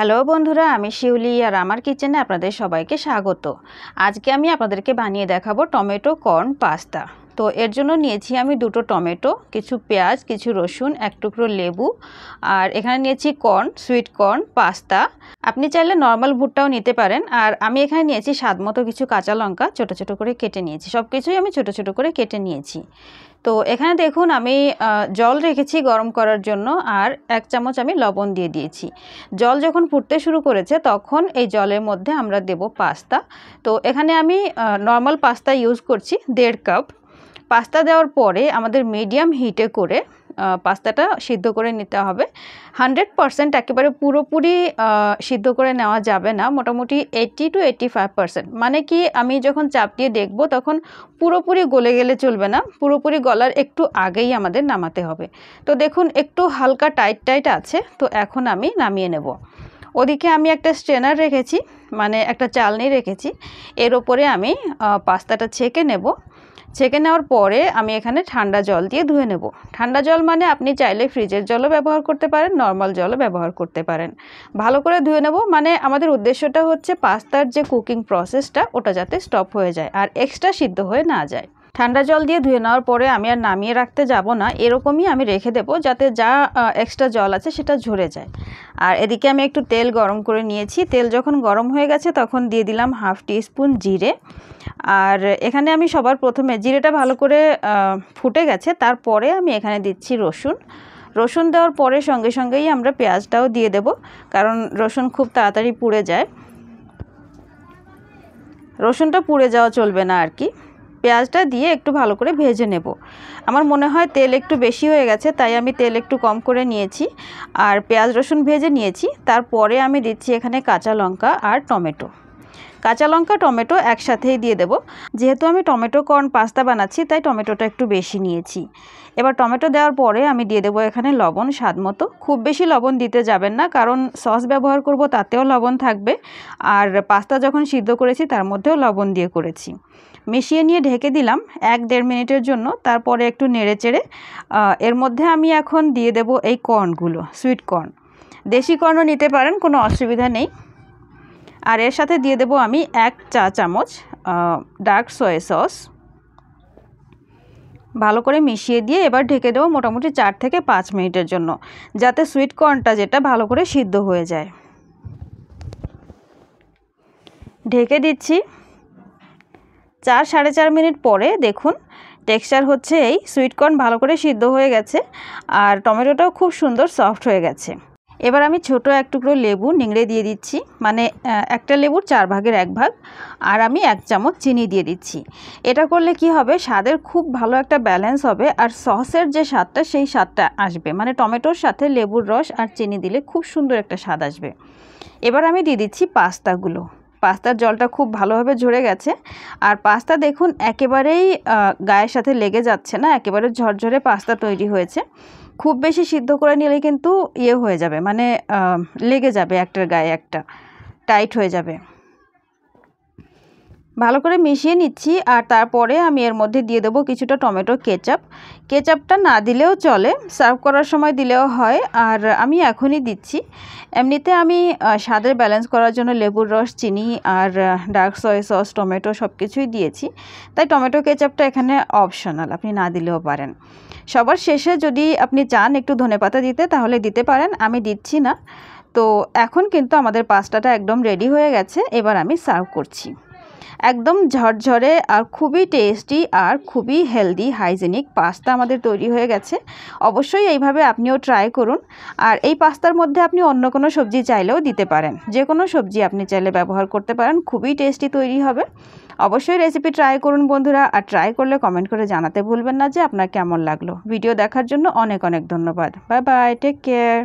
hello বন্ধুরা আমি শিউলি আর আমার কিচেনে আপনাদের সবাইকে স্বাগত আজকে আমি আপনাদেরকে বানিয়ে দেখাবো টমেটো কর্ন পাস্তা তো এর জন্য নিয়েছি আমি দুটো টমেটো কিছু পেঁয়াজ কিছু রসুন এক টুকরো লেবু আর এখানে নিয়েছি কর্ন সুইট কর্ন পাস্তা আপনি চাইলে নর্মাল ভুট্টাও নিতে পারেন আর আমি এখানে নিয়েছি মতো কিছু কাঁচা লঙ্কা ছোটো ছোটো করে কেটে নিয়েছি সব কিছুই আমি ছোটো ছোটো করে কেটে নিয়েছি তো এখানে দেখুন আমি জল রেখেছি গরম করার জন্য আর এক চামচ আমি লবণ দিয়ে দিয়েছি জল যখন ফুটতে শুরু করেছে তখন এই জলের মধ্যে আমরা দেব পাস্তা তো এখানে আমি নর্মাল পাস্তা ইউজ করছি দেড় কাপ পাস্তা দেওয়ার পরে আমাদের মিডিয়াম হিটে করে পাস্তাটা সিদ্ধ করে নিতে হবে হান্ড্রেড পারসেন্ট একেবারে পুরোপুরি সিদ্ধ করে নেওয়া যাবে না মোটামুটি eighty two eighty five percent মানে কি আমি যখন চাপ দিয়ে দেখব তখন পুরোপুরি গলে গেলে চলবে না পুরোপুরি গলার একটু আগেই আমাদের নামাতে হবে তো দেখুন একটু হালকা টাইট টাইট আছে তো এখন আমি নামিয়ে নেব ওদিকে আমি একটা স্ট্রেনার রেখেছি মানে একটা চালনি রেখেছি এর ওপরে আমি পাস্তাটা ছেঁকে নেব ছেঁকে নেওয়ার পরে আমি এখানে ঠান্ডা জল দিয়ে ধুয়ে নেব ঠান্ডা জল মানে আপনি চাইলে ফ্রিজের জলও ব্যবহার করতে পারেন নর্মাল জলও ব্যবহার করতে পারেন ভালো করে ধুয়ে নেব মানে আমাদের উদ্দেশ্যটা হচ্ছে পাস্তার যে কুকিং প্রসেসটা ওটা যাতে স্টপ হয়ে যায় আর এক্সট্রা সিদ্ধ হয়ে না যায় ঠান্ডা জল দিয়ে ধুয়ে নেওয়ার পরে আমি আর নামিয়ে রাখতে যাব না এরকমই আমি রেখে দেবো যাতে যা এক্সট্রা জল আছে সেটা ঝরে যায় আর এদিকে আমি একটু তেল গরম করে নিয়েছি তেল যখন গরম হয়ে গেছে তখন দিয়ে দিলাম হাফ টি স্পুন জিরে আর এখানে আমি সবার প্রথমে জিরেটা ভালো করে ফুটে গেছে তারপরে আমি এখানে দিচ্ছি রসুন রসুন দেওয়ার পরে সঙ্গে সঙ্গেই আমরা পেঁয়াজটাও দিয়ে দেব কারণ রসুন খুব তাড়াতাড়ি পুড়ে যায় রসুনটা পুড়ে যাওয়া চলবে না আর কি পেঁয়াজটা দিয়ে একটু ভালো করে ভেজে নেব আমার মনে হয় তেল একটু বেশি হয়ে গেছে তাই আমি তেল একটু কম করে নিয়েছি আর পেঁয়াজ রসুন ভেজে নিয়েছি তারপরে আমি দিচ্ছি এখানে কাঁচা লঙ্কা আর টমেটো কাঁচা লঙ্কা টমেটো একসাথেই দিয়ে দেব যেহেতু আমি টমেটো কর্ন পাস্তা বানাচ্ছি তাই টমেটোটা একটু বেশি নিয়েছি এবার টমেটো দেওয়ার পরে আমি দিয়ে দেবো এখানে লবণ স্বাদ মতো খুব বেশি লবণ দিতে যাবেন না কারণ সস ব্যবহার করব তাতেও লবণ থাকবে আর পাস্তা যখন সিদ্ধ করেছি তার মধ্যেও লবণ দিয়ে করেছি মিশিয়ে নিয়ে ঢেকে দিলাম এক দেড় মিনিটের জন্য তারপরে একটু নেড়ে চেড়ে এর মধ্যে আমি এখন দিয়ে দেব এই কর্নগুলো সুইট কর্ন দেশি কর্নও নিতে পারেন কোনো অসুবিধা নেই আর এর সাথে দিয়ে দেব আমি এক চা চামচ ডার্ক সয়া সস ভালো করে মিশিয়ে দিয়ে এবার ঢেকে দেবো মোটামুটি চার থেকে পাঁচ মিনিটের জন্য যাতে সুইট কর্নটা যেটা ভালো করে সিদ্ধ হয়ে যায় ঢেকে দিচ্ছি চার সাড়ে চার মিনিট পরে দেখুন টেক্সচার হচ্ছে এই সুইটকর্ন ভালো করে সিদ্ধ হয়ে গেছে আর টমেটোটাও খুব সুন্দর সফট হয়ে গেছে এবার আমি ছোট এক টুকরো লেবু নিংড়ে দিয়ে দিচ্ছি মানে একটা লেবুর চার ভাগের এক ভাগ আর আমি এক চামচ চিনি দিয়ে দিচ্ছি এটা করলে কি হবে স্বাদের খুব ভালো একটা ব্যালেন্স হবে আর সসের যে স্বাদটা সেই স্বাদটা আসবে মানে টমেটোর সাথে লেবুর রস আর চিনি দিলে খুব সুন্দর একটা স্বাদ আসবে এবার আমি দিয়ে দিচ্ছি পাস্তাগুলো পাস্তার জলটা খুব ভালোভাবে ঝরে গেছে আর পাস্তা দেখুন একেবারেই গায়ের সাথে লেগে যাচ্ছে না একেবারে ঝরঝরে পাস্তা তৈরি হয়েছে খুব বেশি সিদ্ধ করে নিলে কিন্তু ইয়ে হয়ে যাবে মানে লেগে যাবে একটার গায়ে একটা টাইট হয়ে যাবে ভালো করে মিশিয়ে নিচ্ছি আর তারপরে আমি এর মধ্যে দিয়ে দেবো কিছুটা টমেটো কেচাপ কেচাপটা না দিলেও চলে সার্ভ করার সময় দিলেও হয় আর আমি এখনই দিচ্ছি এমনিতে আমি স্বাদের ব্যালেন্স করার জন্য লেবুর রস চিনি আর ডার্ক সয় সস টমেটো সব কিছুই দিয়েছি তাই টমেটো কেচাপটা এখানে অপশনাল আপনি না দিলেও পারেন সবার শেষে যদি আপনি চান একটু ধনে পাতা দিতে তাহলে দিতে পারেন আমি দিচ্ছি না তো এখন কিন্তু আমাদের পাস্তাটা একদম রেডি হয়ে গেছে এবার আমি সার্ভ করছি একদম ঝরঝরে আর খুবই টেস্টি আর খুবই হেলদি হাইজেনিক পাস্তা আমাদের তৈরি হয়ে গেছে অবশ্যই এইভাবে আপনিও ট্রাই করুন আর এই পাস্তার মধ্যে আপনি অন্য কোনো সবজি চাইলেও দিতে পারেন যে কোনো সবজি আপনি চাইলে ব্যবহার করতে পারেন খুবই টেস্টি তৈরি হবে অবশ্যই রেসিপি ট্রাই করুন বন্ধুরা আর ট্রাই করলে কমেন্ট করে জানাতে ভুলবেন না যে আপনার কেমন লাগলো ভিডিও দেখার জন্য অনেক অনেক ধন্যবাদ বাই বাই টেক কেয়ার